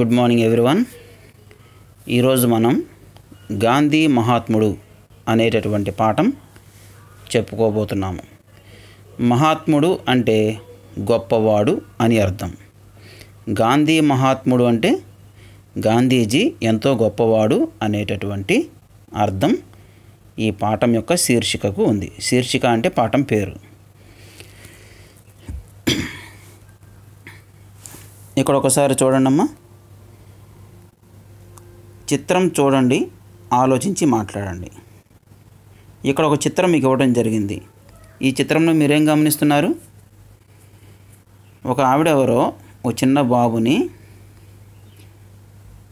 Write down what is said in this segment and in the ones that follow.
good morning everyone ఈరోజు మనం గాంధీ మహాత్ముడు అనేటటువంటి పాఠం చెప్పుకోబోతున్నాము మహాత్ముడు అంటే గొప్పవాడు అని అర్థం గాంధీ మహాత్ముడు అంటే గాంధీజీ ఎంతో గొప్పవాడు అనేటటువంటి అర్థం ఈ పాఠం యొక్క శీర్షికకు ఉంది శీర్షిక అంటే పాఠం పేరు ఇక్కడ ఒకసారి చూడండి అమ్మా చిత్రం చూడండి ఆలోచించి మాట్లాడండి ఇక్కడ ఒక చిత్రం మీకు ఇవ్వడం జరిగింది ఈ చిత్రంలో మీరేం గమనిస్తున్నారు ఒక ఆవిడెవరో ఒక చిన్న బాబుని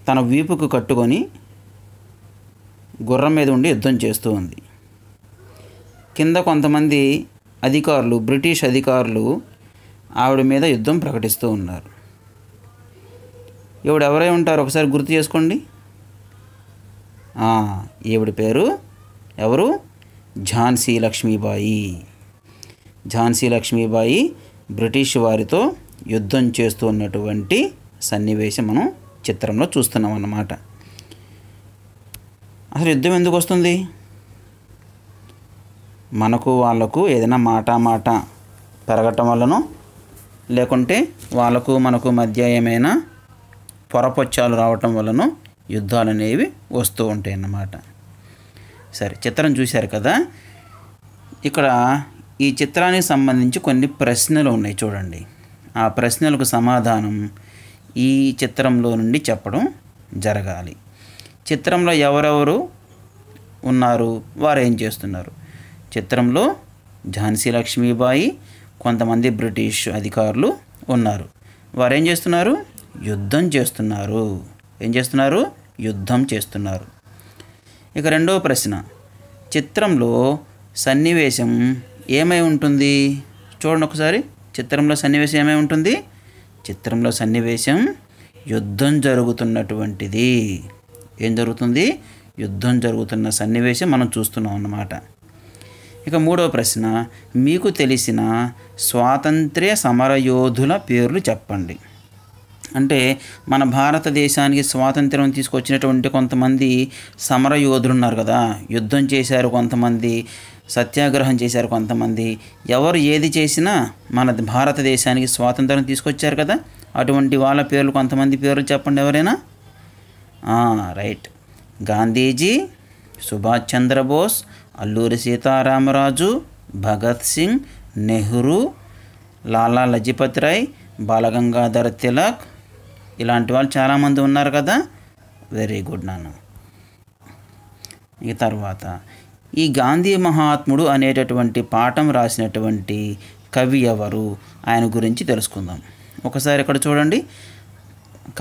తన వీపుకు కట్టుకొని గుర్రం మీద ఉండి యుద్ధం చేస్తూ ఉంది కింద కొంతమంది అధికారులు బ్రిటిష్ అధికారులు ఆవిడ మీద యుద్ధం ప్రకటిస్తూ ఉన్నారు ఎవడెవరై ఉంటారు ఒకసారి గుర్తు చేసుకోండి ఈవిడ పేరు ఎవరు ఝాన్సీ లక్ష్మీబాయి ఝాన్సీ లక్ష్మీబాయి బ్రిటిష్ వారితో యుద్ధం చేస్తున్నటువంటి సన్నివేశం మనం చిత్రంలో చూస్తున్నాం అన్నమాట అసలు యుద్ధం ఎందుకు వస్తుంది మనకు వాళ్లకు ఏదైనా మాట మాట పెరగటం వల్లనో లేకుంటే వాళ్ళకు మనకు మధ్య ఏమైనా పొరపొచ్చాలు రావటం వల్లనో యుద్ధాలు అనేవి వస్తూ ఉంటాయి అన్నమాట సరే చిత్రం చూశారు కదా ఇక్కడ ఈ చిత్రానికి సంబంధించి కొన్ని ప్రశ్నలు ఉన్నాయి చూడండి ఆ ప్రశ్నలకు సమాధానం ఈ చిత్రంలో నుండి చెప్పడం జరగాలి చిత్రంలో ఎవరెవరు ఉన్నారు వారు ఏం చేస్తున్నారు చిత్రంలో ఝాన్సీ లక్ష్మీబాయి కొంతమంది బ్రిటిష్ అధికారులు ఉన్నారు వారు ఏం చేస్తున్నారు యుద్ధం చేస్తున్నారు ఏం చేస్తున్నారు యుద్ధం చేస్తున్నారు ఇక రెండవ ప్రశ్న చిత్రంలో సన్నివేశం ఏమై ఉంటుంది చూడండి ఒకసారి చిత్రంలో సన్నివేశం ఏమై ఉంటుంది చిత్రంలో సన్నివేశం యుద్ధం జరుగుతున్నటువంటిది ఏం జరుగుతుంది యుద్ధం జరుగుతున్న సన్నివేశం మనం చూస్తున్నాం అన్నమాట ఇక మూడవ ప్రశ్న మీకు తెలిసిన స్వాతంత్ర్య సమరయోధుల పేర్లు చెప్పండి అంటే మన భారతదేశానికి స్వాతంత్రం తీసుకొచ్చినటువంటి కొంతమంది సమర యోధులు ఉన్నారు కదా యుద్ధం చేశారు కొంతమంది సత్యాగ్రహం చేశారు కొంతమంది ఎవరు ఏది చేసినా మన భారతదేశానికి స్వాతంత్రం తీసుకొచ్చారు కదా అటువంటి వాళ్ళ పేర్లు కొంతమంది పేర్లు చెప్పండి ఎవరైనా రైట్ గాంధీజీ సుభాష్ చంద్రబోస్ అల్లూరి సీతారామరాజు భగత్ సింగ్ నెహ్రూ లాలా లజపతి రాయ్ బాలగంగాధర తిలక్ ఇలాంటి వాళ్ళు చాలామంది ఉన్నారు కదా వెరీ గుడ్ నాన్న ఇక తర్వాత ఈ గాంధీ మహాత్ముడు అనేటటువంటి పాఠం రాసినటువంటి కవి ఎవరు ఆయన గురించి తెలుసుకుందాం ఒకసారి ఇక్కడ చూడండి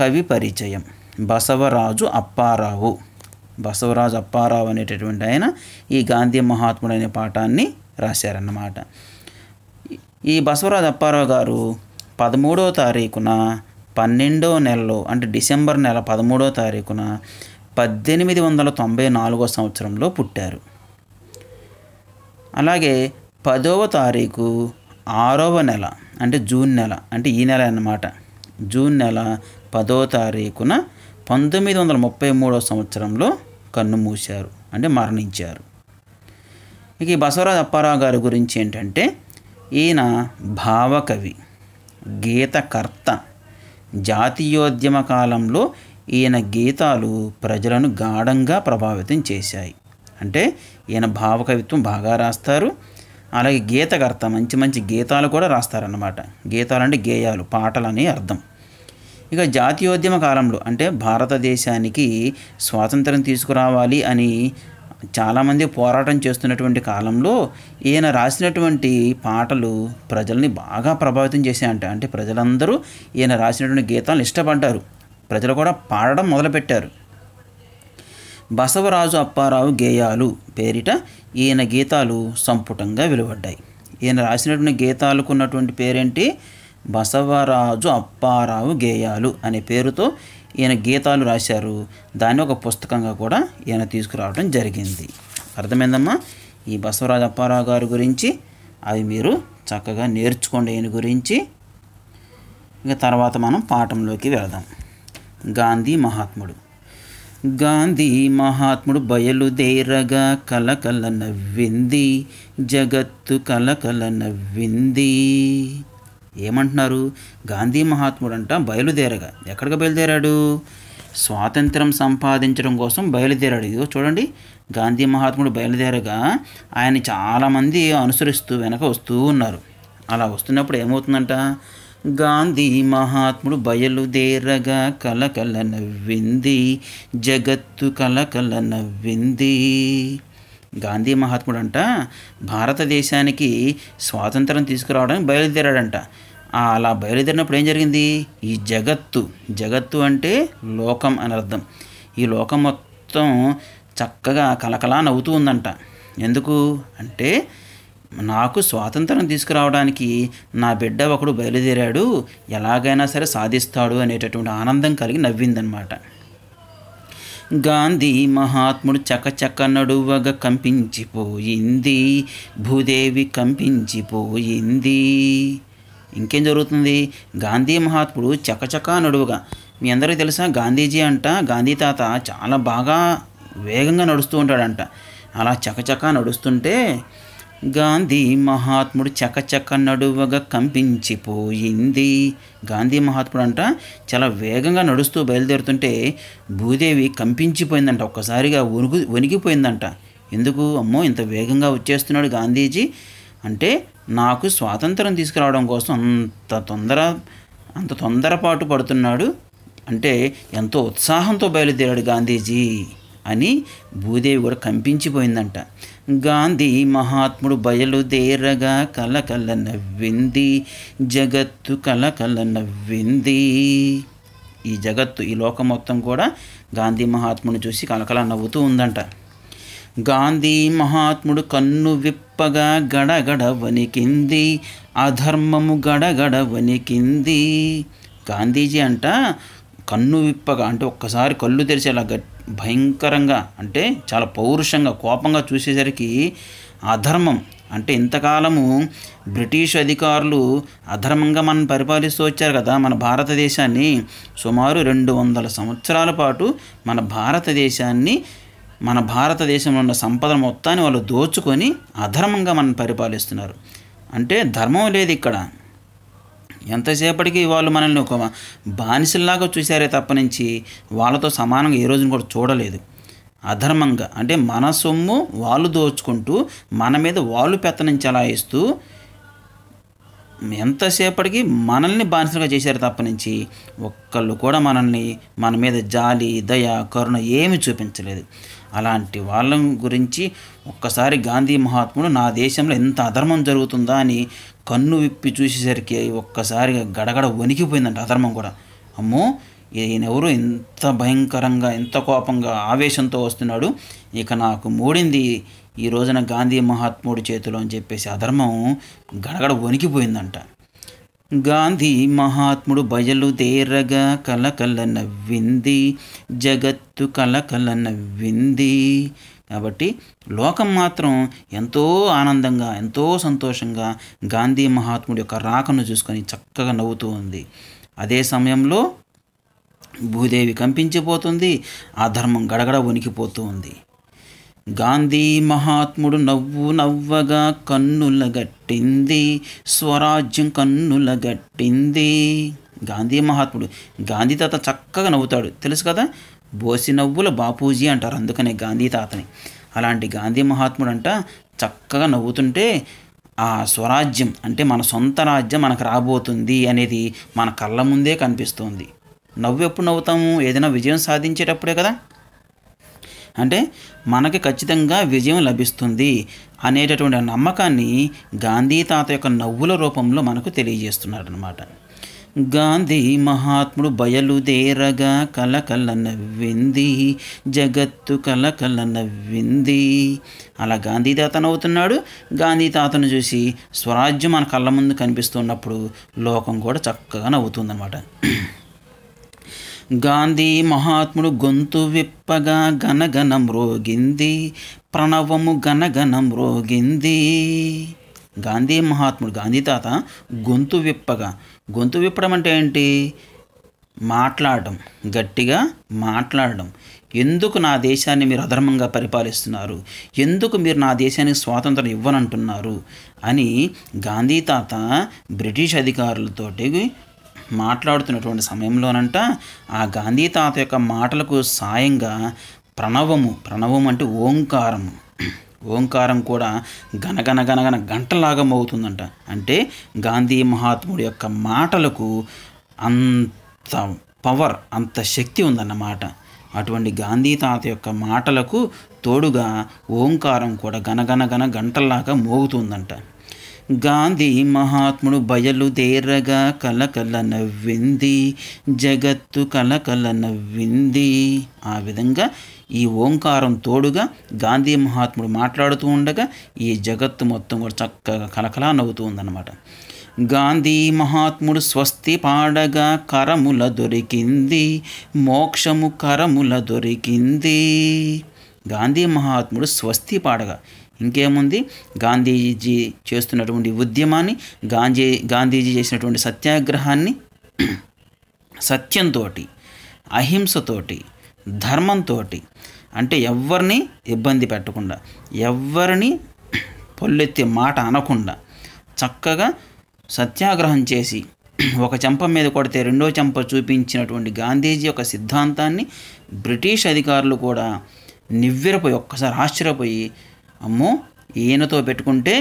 కవి పరిచయం బసవరాజు అప్పారావు బసవరాజు అప్పారావు అనేటటువంటి ఆయన ఈ గాంధీ మహాత్ముడు అనే పాఠాన్ని రాశారన్నమాట ఈ బసవరాజు అప్పారావు గారు పదమూడవ తారీఖున పన్నెండో నెలలో అంటే డిసెంబర్ నెల పదమూడో తారీఖున పద్దెనిమిది వందల తొంభై నాలుగో సంవత్సరంలో పుట్టారు అలాగే పదవ తారీఖు ఆరవ నెల అంటే జూన్ నెల అంటే ఈ నెల అన్నమాట జూన్ నెల పదో తారీఖున పంతొమ్మిది వందల ముప్పై మూడో సంవత్సరంలో కన్ను మూశారు అంటే మరణించారు ఇక ఈ బసవరాజు అప్పారావు గారి గురించి ఏంటంటే ఈయన భావకవి గీతకర్త జాతీయోద్యమ కాలంలో ఈయన గీతాలు ప్రజలను గాఢంగా ప్రభావితం చేశాయి అంటే ఈయన భావకవిత్వం బాగా రాస్తారు అలాగే గీతకర్త మంచి మంచి గీతాలు కూడా రాస్తారన్నమాట గీతాలు అంటే గేయాలు పాటలని అర్థం ఇక జాతీయోద్యమ కాలంలో అంటే భారతదేశానికి స్వాతంత్రం తీసుకురావాలి అని చాలామంది పోరాటం చేస్తున్నటువంటి కాలంలో ఈయన రాసినటువంటి పాటలు ప్రజల్ని బాగా ప్రభావితం చేశాయంట అంటే ప్రజలందరూ ఈయన రాసినటువంటి గీతాలను ఇష్టపడ్డారు ప్రజలు కూడా పాడడం మొదలుపెట్టారు బసవరాజు అప్పారావు గేయాలు పేరిట ఈయన గీతాలు సంపుటంగా వెలువడ్డాయి ఈయన రాసినటువంటి గీతాలకు ఉన్నటువంటి పేరేంటి బసవరాజు అప్పారావు గేయాలు అనే పేరుతో ఈయన గీతాలు రాశారు దాన్ని ఒక పుస్తకంగా కూడా ఈయన తీసుకురావడం జరిగింది అర్థమైందమ్మా ఈ బసవరాజ అప్పారావు గారి గురించి అవి మీరు చక్కగా నేర్చుకోండి ఈయన గురించి ఇక తర్వాత మనం పాఠంలోకి వెళదాం గాంధీ మహాత్ముడు గాంధీ మహాత్ముడు బయలుదేరగా కలకల నవ్వింది జగత్తు కలకల నవ్వింది ఏమంటున్నారు గాంధీ మహాత్ముడు అంట బయలుదేరగా ఎక్కడికి బయలుదేరాడు స్వాతంత్రం సంపాదించడం కోసం బయలుదేరాడు ఇదిగో చూడండి గాంధీ మహాత్ముడు బయలుదేరగా ఆయన చాలామంది అనుసరిస్తూ వెనక వస్తూ ఉన్నారు అలా వస్తున్నప్పుడు ఏమవుతుందంట గాంధీ మహాత్ముడు బయలుదేరగా కలకల నవ్వింది జగత్తు కలకల నవ్వింది గాంధీ మహాత్ముడంట భారతదేశానికి స్వాతంత్రం తీసుకురావడానికి బయలుదేరాడంట అలా బయలుదేరినప్పుడు ఏం జరిగింది ఈ జగత్తు జగత్తు అంటే లోకం అని అర్థం ఈ లోకం మొత్తం చక్కగా కలకలా నవ్వుతూ ఉందంట ఎందుకు అంటే నాకు స్వాతంత్రం తీసుకురావడానికి నా బిడ్డ ఒకడు బయలుదేరాడు ఎలాగైనా సరే సాధిస్తాడు అనేటటువంటి ఆనందం కలిగి నవ్విందనమాట గాంధీ మహాత్ముడు చకచక నడువగా కంపించిపోయింది భూదేవి కంపించిపోయింది ఇంకేం జరుగుతుంది గాంధీ మహాత్ముడు చకచక నడువగా మీ అందరికీ తెలుసా గాంధీజీ అంట గాంధీ తాత చాలా బాగా వేగంగా నడుస్తూ ఉంటాడంట అలా చకచకా నడుస్తుంటే గాంధీ మహాత్ముడు చకచక నడువగా కంపించిపోయింది గాంధీ మహాత్ముడు అంట చాలా వేగంగా నడుస్తూ బయలుదేరుతుంటే భూదేవి కంపించిపోయిందంట ఒక్కసారిగా వణుకు వణిగిపోయిందంట ఎందుకు అమ్మో ఇంత వేగంగా వచ్చేస్తున్నాడు గాంధీజీ అంటే నాకు స్వాతంత్రం తీసుకురావడం కోసం అంత తొందర అంత తొందరపాటు పడుతున్నాడు అంటే ఎంతో ఉత్సాహంతో బయలుదేరాడు గాంధీజీ అని భూదేవి కూడా కంపించిపోయిందంట గాంధీ మహాత్ముడు బయలుదేరగా కలకల నవ్వింది జగత్తు కలకల నవ్వింది ఈ జగత్తు ఈ లోకం మొత్తం కూడా గాంధీ మహాత్ముని చూసి కలకల నవ్వుతూ ఉందంట గాంధీ మహాత్ముడు కన్ను విప్పగా గడగడ వణికింది అధర్మము గడగడ వణికింది గాంధీజీ అంట కన్ను విప్పగా అంటే ఒక్కసారి కళ్ళు తెరిచేలా గట్టి భయంకరంగా అంటే చాలా పౌరుషంగా కోపంగా చూసేసరికి అధర్మం అంటే ఇంతకాలము బ్రిటిష్ అధికారులు అధర్మంగా మనం పరిపాలిస్తూ వచ్చారు కదా మన భారతదేశాన్ని సుమారు రెండు వందల సంవత్సరాల పాటు మన భారతదేశాన్ని మన భారతదేశంలో ఉన్న సంపద మొత్తాన్ని వాళ్ళు దోచుకొని అధర్మంగా మనం పరిపాలిస్తున్నారు అంటే ధర్మం లేదు ఇక్కడ ఎంతసేపటికి వాళ్ళు మనల్ని ఒక బానిసల్లాగా చూశారే తప్ప నుంచి వాళ్ళతో సమానంగా ఏ రోజున కూడా చూడలేదు అధర్మంగా అంటే మన సొమ్ము వాళ్ళు దోచుకుంటూ మన మీద వాళ్ళు పెత్తనం చలాయిస్తూ ఎంతసేపటికి మనల్ని బానిసలుగా చేశారు తప్ప నుంచి ఒక్కళ్ళు కూడా మనల్ని మన మీద జాలి దయ కరుణ ఏమి చూపించలేదు అలాంటి వాళ్ళ గురించి ఒక్కసారి గాంధీ మహాత్ముడు నా దేశంలో ఎంత అధర్మం జరుగుతుందా అని కన్ను విప్పి చూసేసరికి ఒక్కసారిగా గడగడ వణికిపోయిందంట అధర్మం కూడా అమ్మో ఈయనెవరు ఇంత భయంకరంగా ఇంత కోపంగా ఆవేశంతో వస్తున్నాడు ఇక నాకు మూడింది ఈ రోజున గాంధీ మహాత్ముడి చేతిలో అని చెప్పేసి అధర్మం గడగడ వణికిపోయిందంట గాంధీ మహాత్ముడు బయలుదేరగా కలకల నవ్వింది జగత్తు కలకల నవ్వింది కాబట్టి లోకం మాత్రం ఎంతో ఆనందంగా ఎంతో సంతోషంగా గాంధీ మహాత్ముడి యొక్క రాకను చూసుకొని చక్కగా నవ్వుతూ ఉంది అదే సమయంలో భూదేవి కంపించిపోతుంది ఆ ధర్మం గడగడ ఉనికిపోతూ ఉంది గాంధీ మహాత్ముడు నవ్వు నవ్వగా కన్నుల గట్టింది స్వరాజ్యం కన్నుల గట్టింది గాంధీ మహాత్ముడు గాంధీ తాత చక్కగా నవ్వుతాడు తెలుసు కదా బోసినవ్వుల బాపూజీ అంటారు అందుకనే గాంధీ తాతని అలాంటి గాంధీ మహాత్ముడు అంట చక్కగా నవ్వుతుంటే ఆ స్వరాజ్యం అంటే మన సొంత రాజ్యం మనకు రాబోతుంది అనేది మన కళ్ళ ముందే కనిపిస్తుంది నవ్వు ఎప్పుడు నవ్వుతాము ఏదైనా విజయం సాధించేటప్పుడే కదా అంటే మనకి ఖచ్చితంగా విజయం లభిస్తుంది అనేటటువంటి నమ్మకాన్ని గాంధీ తాత యొక్క నవ్వుల రూపంలో మనకు తెలియజేస్తున్నాడు అనమాట గాంధీ మహాత్ముడు బయలుదేరగా కలకల నవ్వింది జగత్తు కలకల నవ్వింది అలా గాంధీ తాతను అవుతున్నాడు గాంధీ తాతను చూసి స్వరాజ్యం మన కళ్ళ ముందు కనిపిస్తున్నప్పుడు లోకం కూడా చక్కగా నవ్వుతుందన్నమాట గాంధీ మహాత్ముడు గొంతు విప్పగా గనగనం రోగింది ప్రణవము గనగనం రోగింది గాంధీ మహాత్ముడు గాంధీ తాత గొంతు విప్పగా గొంతు విప్పడం అంటే ఏంటి మాట్లాడడం గట్టిగా మాట్లాడడం ఎందుకు నా దేశాన్ని మీరు అధర్మంగా పరిపాలిస్తున్నారు ఎందుకు మీరు నా దేశానికి స్వాతంత్రం ఇవ్వనంటున్నారు అని గాంధీ తాత బ్రిటిష్ అధికారులతోటి మాట్లాడుతున్నటువంటి సమయంలోనంట ఆ గాంధీ తాత యొక్క మాటలకు సాయంగా ప్రణవము ప్రణవం అంటే ఓంకారము ఓంకారం కూడా గనగన గనగన గంటలాగా మోగుతుందంట అంటే గాంధీ మహాత్ముడి యొక్క మాటలకు అంత పవర్ అంత శక్తి ఉందన్నమాట అటువంటి గాంధీ తాత యొక్క మాటలకు తోడుగా ఓంకారం కూడా గనగన గన గంటల్లాగా మోగుతుందంట గాంధీ మహాత్ముడు బయలుదేరగా కలకల నవ్వింది జగత్తు కలకల నవ్వింది ఆ విధంగా ఈ ఓంకారం తోడుగా గాంధీ మహాత్ముడు మాట్లాడుతూ ఉండగా ఈ జగత్తు మొత్తం కూడా చక్కగా కలకలా నవ్వుతూ ఉందన్నమాట గాంధీ మహాత్ముడు స్వస్తి పాడగా కరముల దొరికింది మోక్షము కరముల దొరికింది గాంధీ మహాత్ముడు స్వస్తి పాడగా ఇంకేముంది గాంధీజీ చేస్తున్నటువంటి ఉద్యమాన్ని గాంధీ గాంధీజీ చేసినటువంటి సత్యాగ్రహాన్ని సత్యంతో అహింసతోటి ధర్మంతో అంటే ఎవరిని ఇబ్బంది పెట్టకుండా ఎవరిని పొల్లెత్తే మాట అనకుండా చక్కగా సత్యాగ్రహం చేసి ఒక చెంప మీద కొడితే రెండో చెంప చూపించినటువంటి గాంధీజీ యొక్క సిద్ధాంతాన్ని బ్రిటిష్ అధికారులు కూడా నివ్వెరపోయి ఒక్కసారి ఆశ్చర్యపోయి అమ్మో ఈయనతో పెట్టుకుంటే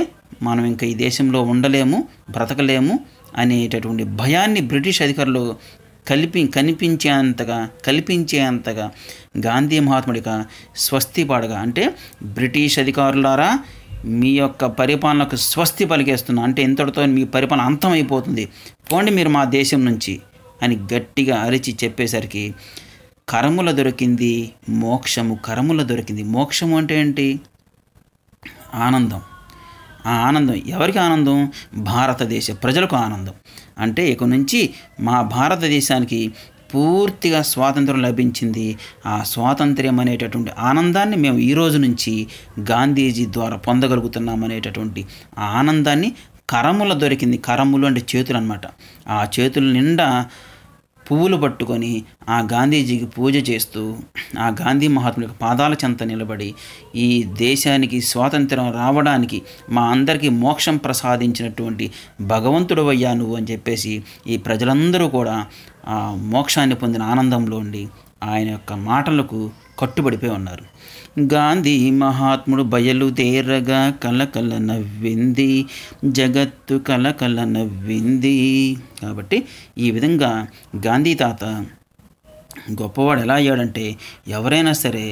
మనం ఇంకా ఈ దేశంలో ఉండలేము బ్రతకలేము అనేటటువంటి భయాన్ని బ్రిటిష్ అధికారులు కలిపి కనిపించేంతగా కల్పించేంతగా గాంధీ మహాత్ముడిగా స్వస్తి పాడగా అంటే బ్రిటిష్ అధికారులారా మీ యొక్క పరిపాలనకు స్వస్తి పలికేస్తున్నా అంటే ఇంతటితో మీ పరిపాలన అంతం అయిపోతుంది పోండి మీరు మా దేశం నుంచి అని గట్టిగా అరిచి చెప్పేసరికి కరముల దొరికింది మోక్షము కరముల దొరికింది మోక్షము అంటే ఏంటి ఆనందం ఆ ఆనందం ఎవరికి ఆనందం భారతదేశ ప్రజలకు ఆనందం అంటే ఇక నుంచి మా భారతదేశానికి పూర్తిగా స్వాతంత్రం లభించింది ఆ స్వాతంత్ర్యం అనేటటువంటి ఆనందాన్ని మేము ఈ రోజు నుంచి గాంధీజీ ద్వారా పొందగలుగుతున్నాం అనేటటువంటి ఆ ఆనందాన్ని కరముల దొరికింది కరములు అంటే చేతులు అనమాట ఆ చేతుల నిండా పువ్వులు పట్టుకొని ఆ గాంధీజీకి పూజ చేస్తూ ఆ గాంధీ యొక్క పాదాల చెంత నిలబడి ఈ దేశానికి స్వాతంత్రం రావడానికి మా అందరికీ మోక్షం ప్రసాదించినటువంటి భగవంతుడు అయ్యా నువ్వు అని చెప్పేసి ఈ ప్రజలందరూ కూడా ఆ మోక్షాన్ని పొందిన ఆనందంలో ఉండి ఆయన యొక్క మాటలకు కట్టుబడిపోయి ఉన్నారు గాంధీ మహాత్ముడు బయలుదేరగా కలకల నవ్వింది జగత్తు కలకల నవ్వింది కాబట్టి ఈ విధంగా గాంధీ తాత గొప్పవాడు ఎలా అయ్యాడంటే ఎవరైనా సరే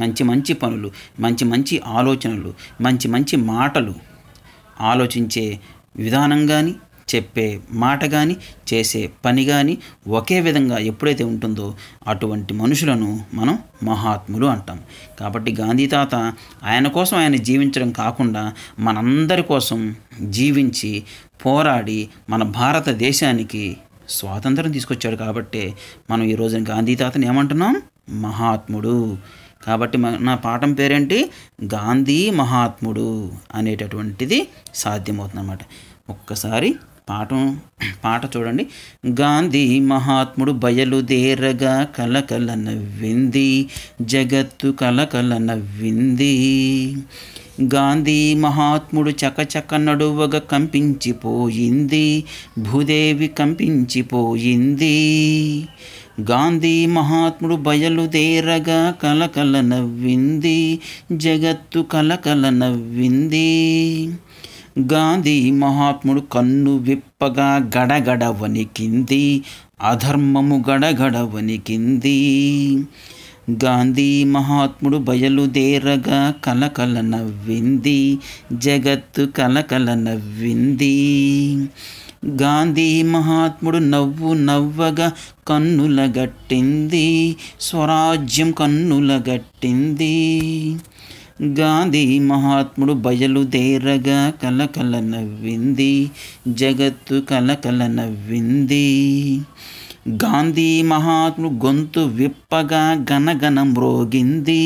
మంచి మంచి పనులు మంచి మంచి ఆలోచనలు మంచి మంచి మాటలు ఆలోచించే విధానం కానీ చెప్పే మాట కానీ చేసే పని కానీ ఒకే విధంగా ఎప్పుడైతే ఉంటుందో అటువంటి మనుషులను మనం మహాత్ములు అంటాం కాబట్టి గాంధీ తాత ఆయన కోసం ఆయన జీవించడం కాకుండా మనందరి కోసం జీవించి పోరాడి మన భారతదేశానికి స్వాతంత్రం తీసుకొచ్చాడు కాబట్టి మనం ఈరోజు గాంధీ తాతని ఏమంటున్నాం మహాత్ముడు కాబట్టి నా పాఠం పేరేంటి గాంధీ మహాత్ముడు అనేటటువంటిది సాధ్యమవుతుందన్నమాట ఒక్కసారి పాఠం పాట చూడండి గాంధీ మహాత్ముడు బయలుదేరగా కలకల నవ్వింది జగత్తు కలకల నవ్వింది గాంధీ మహాత్ముడు చకచక నడువగా కంపించిపోయింది భూదేవి కంపించిపోయింది గాంధీ మహాత్ముడు బయలుదేరగా కలకల నవ్వింది జగత్తు కలకల నవ్వింది గాంధీ మహాత్ముడు కన్ను విప్పగా గడగడ వణికింది అధర్మము గడగడ వణికింది గాంధీ మహాత్ముడు బయలుదేరగా కలకల నవ్వింది జగత్తు కలకల నవ్వింది గాంధీ మహాత్ముడు నవ్వు నవ్వగా కన్నుల గట్టింది స్వరాజ్యం కన్నుల గట్టింది గాంధీ మహాత్ముడు బయలుదేరగా కలకల నవ్వింది జగత్తు కలకల నవ్వింది గాంధీ మహాత్ముడు గొంతు విప్పగా గనగనం రోగింది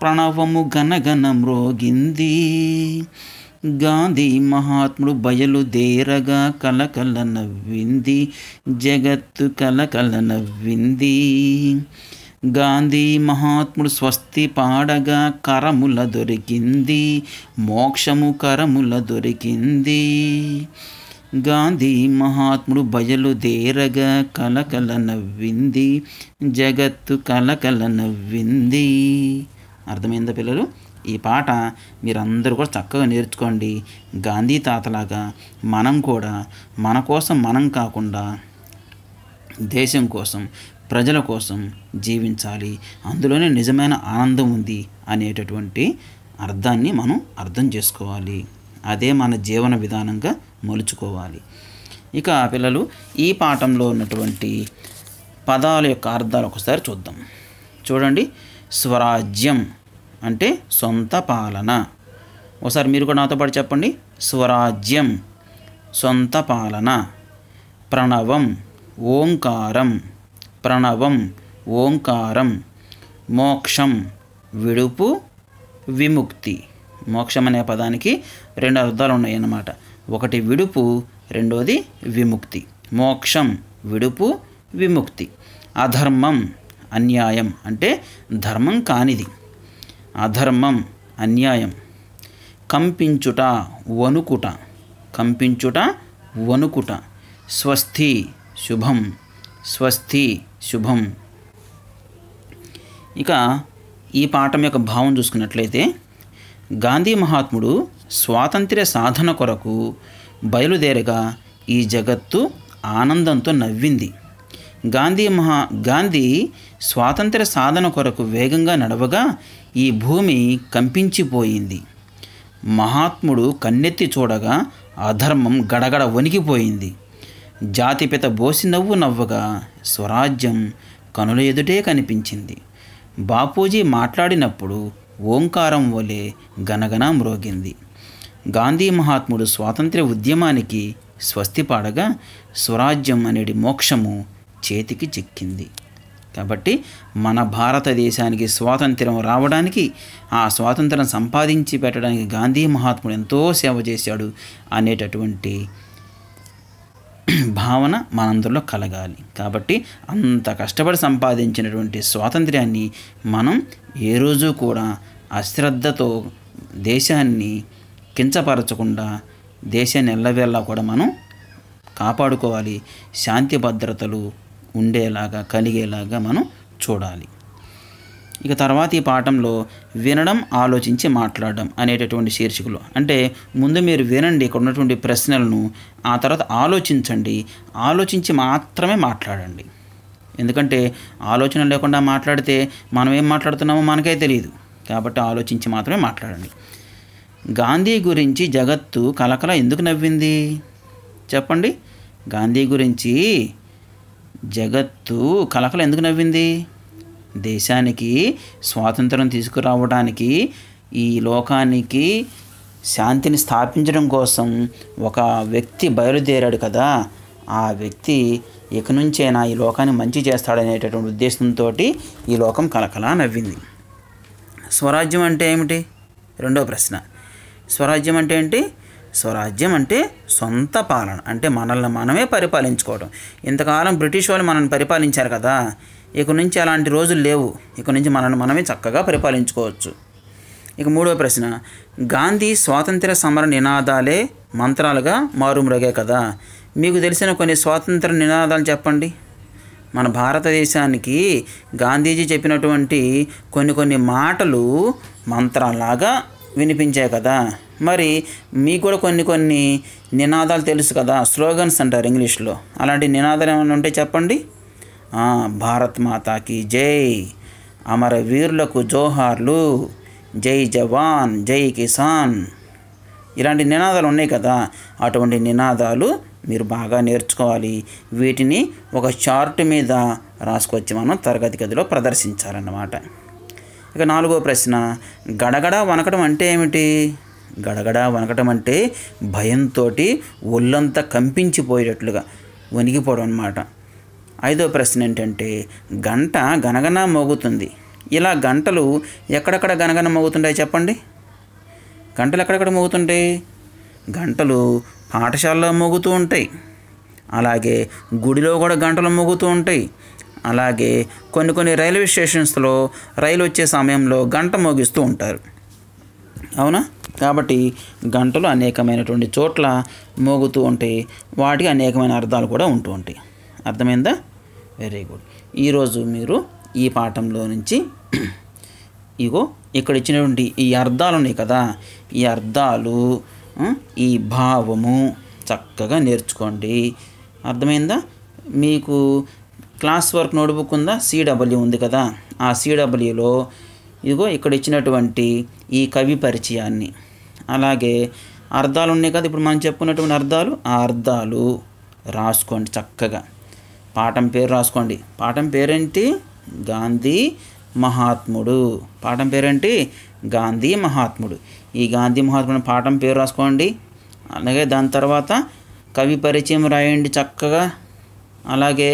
ప్రణవము గనగనం రోగింది గాంధీ మహాత్ముడు బయలుదేరగా కలకల నవ్వింది జగత్తు కలకల నవ్వింది గాంధీ మహాత్ముడు స్వస్తి పాడగా కరముల దొరికింది మోక్షము కరముల దొరికింది గాంధీ మహాత్ముడు దేరగా కలకల నవ్వింది జగత్తు కలకల నవ్వింది అర్థమైందా పిల్లలు ఈ పాట మీరందరూ కూడా చక్కగా నేర్చుకోండి గాంధీ తాతలాగా మనం కూడా మన కోసం మనం కాకుండా దేశం కోసం ప్రజల కోసం జీవించాలి అందులోనే నిజమైన ఆనందం ఉంది అనేటటువంటి అర్థాన్ని మనం అర్థం చేసుకోవాలి అదే మన జీవన విధానంగా మలుచుకోవాలి ఇక పిల్లలు ఈ పాఠంలో ఉన్నటువంటి పదాల యొక్క అర్థాలు ఒకసారి చూద్దాం చూడండి స్వరాజ్యం అంటే సొంత పాలన ఒకసారి మీరు కూడా నాతో పాటు చెప్పండి స్వరాజ్యం సొంత పాలన ప్రణవం ఓంకారం ప్రణవం ఓంకారం మోక్షం విడుపు విముక్తి మోక్షం అనే పదానికి రెండు అర్థాలు ఉన్నాయి అన్నమాట ఒకటి విడుపు రెండోది విముక్తి మోక్షం విడుపు విముక్తి అధర్మం అన్యాయం అంటే ధర్మం కానిది అధర్మం అన్యాయం కంపించుట వణుకుట కంపించుట వణుకుట స్వస్తి శుభం స్వస్తి శుభం ఇక ఈ పాఠం యొక్క భావం చూసుకున్నట్లయితే గాంధీ మహాత్ముడు స్వాతంత్ర్య సాధన కొరకు బయలుదేరగా ఈ జగత్తు ఆనందంతో నవ్వింది గాంధీ మహా గాంధీ స్వాతంత్ర్య సాధన కొరకు వేగంగా నడవగా ఈ భూమి కంపించిపోయింది మహాత్ముడు కన్నెత్తి చూడగా అధర్మం గడగడ వణికిపోయింది జాతిపిత బోసి నవ్వు నవ్వగా స్వరాజ్యం కనుల ఎదుటే కనిపించింది బాపూజీ మాట్లాడినప్పుడు ఓంకారం వలె గనగన మ్రోగింది గాంధీ మహాత్ముడు స్వాతంత్ర్య ఉద్యమానికి స్వస్తి పాడగా స్వరాజ్యం అనేది మోక్షము చేతికి చిక్కింది కాబట్టి మన భారతదేశానికి స్వాతంత్రం రావడానికి ఆ స్వాతంత్రం సంపాదించి పెట్టడానికి గాంధీ మహాత్ముడు ఎంతో సేవ చేశాడు అనేటటువంటి భావన మనందరిలో కలగాలి కాబట్టి అంత కష్టపడి సంపాదించినటువంటి స్వాతంత్ర్యాన్ని మనం ఏ రోజు కూడా అశ్రద్ధతో దేశాన్ని కించపరచకుండా దేశాన్ని ఎల్లవేళలా కూడా మనం కాపాడుకోవాలి శాంతి భద్రతలు ఉండేలాగా కలిగేలాగా మనం చూడాలి ఇక తర్వాత ఈ పాఠంలో వినడం ఆలోచించి మాట్లాడడం అనేటటువంటి శీర్షికలు అంటే ముందు మీరు వినండి ఇక్కడ ఉన్నటువంటి ప్రశ్నలను ఆ తర్వాత ఆలోచించండి ఆలోచించి మాత్రమే మాట్లాడండి ఎందుకంటే ఆలోచన లేకుండా మాట్లాడితే మనం ఏం మాట్లాడుతున్నామో మనకే తెలియదు కాబట్టి ఆలోచించి మాత్రమే మాట్లాడండి గాంధీ గురించి జగత్తు కలకల ఎందుకు నవ్వింది చెప్పండి గాంధీ గురించి జగత్తు కలకల ఎందుకు నవ్వింది దేశానికి స్వాతంత్రం తీసుకురావడానికి ఈ లోకానికి శాంతిని స్థాపించడం కోసం ఒక వ్యక్తి బయలుదేరాడు కదా ఆ వ్యక్తి ఇక నుంచైనా ఈ లోకాన్ని మంచి చేస్తాడనేటటువంటి ఉద్దేశంతో ఈ లోకం కలకలా నవ్వింది స్వరాజ్యం అంటే ఏమిటి రెండో ప్రశ్న స్వరాజ్యం అంటే ఏంటి స్వరాజ్యం అంటే సొంత పాలన అంటే మనల్ని మనమే పరిపాలించుకోవడం ఇంతకాలం బ్రిటిష్ వాళ్ళు మనల్ని పరిపాలించారు కదా ఇక నుంచి అలాంటి రోజులు లేవు ఇక నుంచి మనల్ని మనమే చక్కగా పరిపాలించుకోవచ్చు ఇక మూడవ ప్రశ్న గాంధీ స్వాతంత్ర సమర నినాదాలే మంత్రాలుగా మారుమ్రగే కదా మీకు తెలిసిన కొన్ని స్వాతంత్ర నినాదాలు చెప్పండి మన భారతదేశానికి గాంధీజీ చెప్పినటువంటి కొన్ని కొన్ని మాటలు మంత్రాలాగా వినిపించాయి కదా మరి మీకు కూడా కొన్ని కొన్ని నినాదాలు తెలుసు కదా స్లోగన్స్ అంటారు ఇంగ్లీష్లో అలాంటి నినాదాలు ఏమైనా ఉంటే చెప్పండి భారత్ మాతాకి జై అమరవీరులకు జోహార్లు జై జవాన్ జై కిసాన్ ఇలాంటి నినాదాలు ఉన్నాయి కదా అటువంటి నినాదాలు మీరు బాగా నేర్చుకోవాలి వీటిని ఒక చార్ట్ మీద రాసుకొచ్చి మనం తరగతి గదిలో ప్రదర్శించాలన్నమాట ఇక నాలుగో ప్రశ్న గడగడ వనకడం అంటే ఏమిటి గడగడ వనకడం అంటే భయంతో ఒళ్ళంతా కంపించిపోయేటట్లుగా వణిగిపోవడం అనమాట ఐదో ప్రశ్న ఏంటంటే గంట గనగన మోగుతుంది ఇలా గంటలు ఎక్కడెక్కడ గనగన మోగుతుంటాయి చెప్పండి గంటలు ఎక్కడెక్కడ మోగుతుంటాయి గంటలు పాఠశాలలో మోగుతూ ఉంటాయి అలాగే గుడిలో కూడా గంటలు మోగుతూ ఉంటాయి అలాగే కొన్ని కొన్ని రైల్వే స్టేషన్స్లో రైలు వచ్చే సమయంలో గంట మోగిస్తూ ఉంటారు అవునా కాబట్టి గంటలు అనేకమైనటువంటి చోట్ల మోగుతూ ఉంటాయి వాటికి అనేకమైన అర్థాలు కూడా ఉంటూ ఉంటాయి అర్థమైందా వెరీ గుడ్ ఈరోజు మీరు ఈ పాఠంలో నుంచి ఇగో ఇక్కడ ఇచ్చినటువంటి ఈ అర్థాలు ఉన్నాయి కదా ఈ అర్థాలు ఈ భావము చక్కగా నేర్చుకోండి అర్థమైందా మీకు క్లాస్ వర్క్ నోట్బుక్ ఉందా సిడబ్ల్యూ ఉంది కదా ఆ సిడబ్ల్యూలో ఇదిగో ఇక్కడ ఇచ్చినటువంటి ఈ కవి పరిచయాన్ని అలాగే అర్థాలు ఉన్నాయి కదా ఇప్పుడు మనం చెప్పుకున్నటువంటి అర్థాలు ఆ అర్థాలు రాసుకోండి చక్కగా పాఠం పేరు రాసుకోండి పాఠం పేరేంటి గాంధీ మహాత్ముడు పాఠం పేరేంటి గాంధీ మహాత్ముడు ఈ గాంధీ మహాత్ముడు పాఠం పేరు రాసుకోండి అలాగే దాని తర్వాత కవి పరిచయం రాయండి చక్కగా అలాగే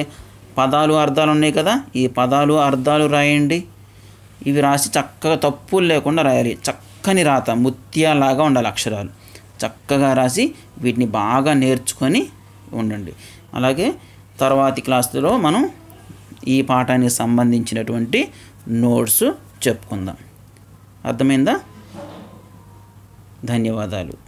పదాలు అర్థాలు ఉన్నాయి కదా ఈ పదాలు అర్థాలు రాయండి ఇవి రాసి చక్కగా తప్పులు లేకుండా రాయాలి చక్కని రాత ముత్యాలాగా ఉండాలి అక్షరాలు చక్కగా రాసి వీటిని బాగా నేర్చుకొని ఉండండి అలాగే తర్వాతి క్లాసులో మనం ఈ పాఠానికి సంబంధించినటువంటి నోట్స్ చెప్పుకుందాం అర్థమైందా ధన్యవాదాలు